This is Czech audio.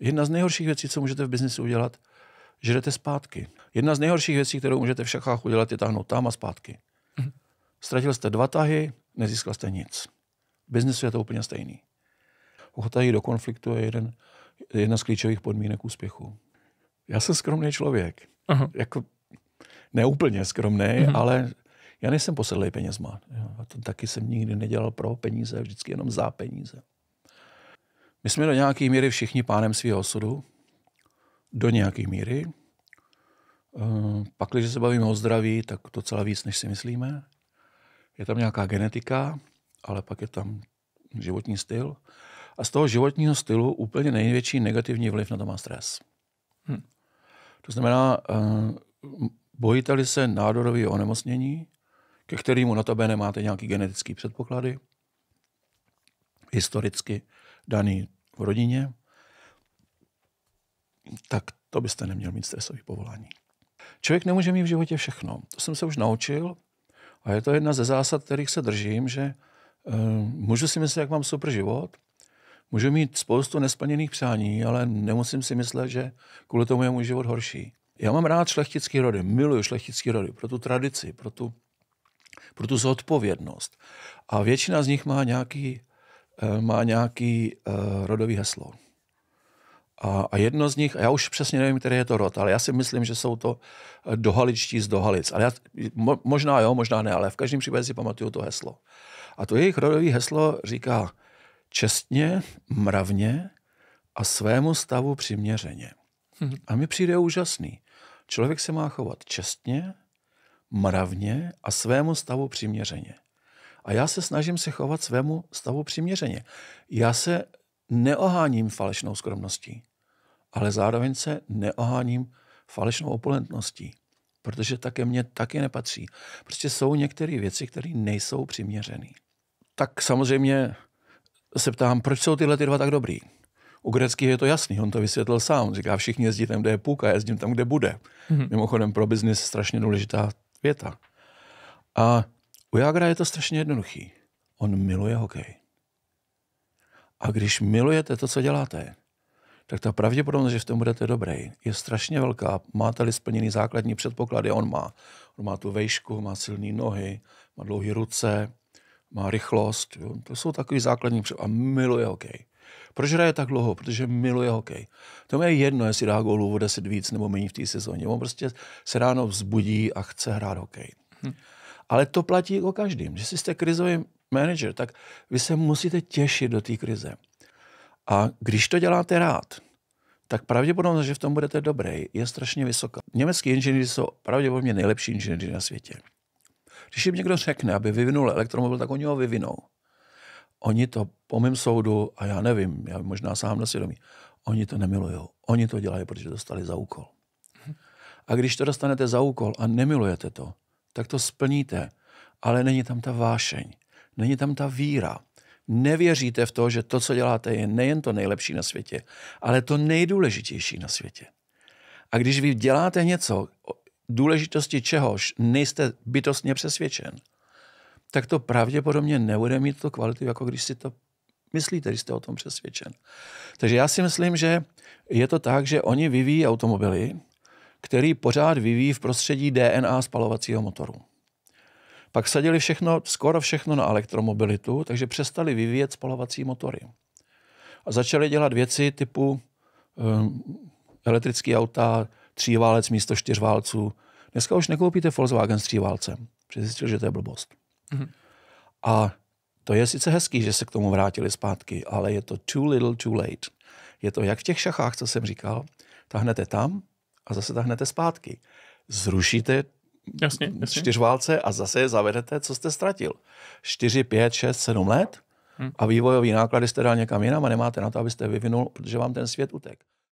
Jedna z nejhorších věcí, co můžete v biznesu udělat, že jdete zpátky. Jedna z nejhorších věcí, kterou můžete v šachách udělat, je táhnout tam a zpátky. Mhm. Ztratil jste dva tahy, nezískal jste nic. V biznesu je to úplně stejný. Ochota jít do konfliktu je jeden, jedna z klíčových podmínek úspěchu. Já jsem skromný člověk. Aha. Jako neúplně skromný, mm ale já nejsem posedlý penězma. Já to taky jsem nikdy nedělal pro peníze, vždycky jenom za peníze. My jsme do nějaké míry všichni pánem svého osudu, do nějaké míry. Eh, pak, když se bavíme o zdraví, tak to celá víc, než si myslíme. Je tam nějaká genetika, ale pak je tam životní styl. A z toho životního stylu úplně největší negativní vliv na to má stres. Hm. To znamená, eh, bojíte-li se nádorového onemocnění, ke kterému na tebe nemáte nějaký genetický předpoklady, historicky daný v rodině, tak to byste neměl mít stresový povolání. Člověk nemůže mít v životě všechno. To jsem se už naučil a je to jedna ze zásad, kterých se držím, že uh, můžu si myslet, jak mám super život, můžu mít spoustu nesplněných přání, ale nemusím si myslet, že kvůli tomu je můj život horší. Já mám rád šlechtický rody, miluju šlechtický rody pro tu tradici, pro tu, pro tu zodpovědnost. A většina z nich má nějaký Eh, má nějaký eh, rodový heslo. A, a jedno z nich, a já už přesně nevím, který je to rod, ale já si myslím, že jsou to eh, dohaličtí z dohalic. Ale já, mo, možná jo, možná ne, ale v každém případě si pamatuju to heslo. A to jejich rodový heslo říká čestně, mravně a svému stavu přiměřeně. A mi přijde úžasný. Člověk se má chovat čestně, mravně a svému stavu přiměřeně. A já se snažím se chovat svému stavu přiměřeně. Já se neoháním falešnou skromností, ale zároveň se neoháním falešnou opulentností, protože také mě taky nepatří. Prostě jsou některé věci, které nejsou přiměřené. Tak samozřejmě se ptám, proč jsou tyhle ty dva tak dobrý? U Greckých je to jasný, on to vysvětlil sám. Říká, všichni jezdí tam, kde je půlka, jezdím tam, kde bude. Mm-hmm. Mimochodem pro biznis strašně důležitá věta. A u Jagra je to strašně jednoduchý. On miluje hokej. A když milujete to, co děláte, tak ta pravděpodobnost, že v tom budete dobrý, je strašně velká. Máte-li splněný základní předpoklady, on má. On má tu vejšku, má silné nohy, má dlouhé ruce, má rychlost. Jo. To jsou takový základní předpoklady. A miluje hokej. Proč hraje tak dlouho? Protože miluje hokej. To je jedno, jestli dá gólu o 10 víc nebo méně v té sezóně. On prostě se ráno vzbudí a chce hrát hokej. Hm. Ale to platí o jako každým. že jste krizový manager, tak vy se musíte těšit do té krize. A když to děláte rád, tak pravděpodobnost, že v tom budete dobrý, je strašně vysoká. Německý inženýři jsou pravděpodobně nejlepší inženýři na světě. Když jim někdo řekne, aby vyvinul elektromobil, tak oni ho vyvinou. Oni to, po mém soudu, a já nevím, já možná sám na svědomí, oni to nemilují. Oni to dělají, protože dostali za úkol. A když to dostanete za úkol a nemilujete to, tak to splníte. Ale není tam ta vášeň, není tam ta víra. Nevěříte v to, že to, co děláte, je nejen to nejlepší na světě, ale to nejdůležitější na světě. A když vy děláte něco, důležitosti čehož nejste bytostně přesvědčen, tak to pravděpodobně nebude mít tu kvalitu, jako když si to myslíte, když jste o tom přesvědčen. Takže já si myslím, že je to tak, že oni vyvíjí automobily, který pořád vyvíjí v prostředí DNA spalovacího motoru. Pak sadili všechno, skoro všechno na elektromobilitu, takže přestali vyvíjet spalovací motory. A začali dělat věci typu um, ehm, elektrické auta, tříválec místo čtyřválců. Dneska už nekoupíte Volkswagen s tříválcem. Přizjistil, že to je blbost. Mm-hmm. A to je sice hezký, že se k tomu vrátili zpátky, ale je to too little, too late. Je to jak v těch šachách, co jsem říkal. Tahnete tam, a zase tahnete zpátky. Zrušíte jasně, jasně. čtyřválce a zase je zavedete, co jste ztratil. 4, 5, 6, 7 let hmm. a vývojový náklady jste dal někam jinam a nemáte na to, abyste vyvinul, protože vám ten svět utek.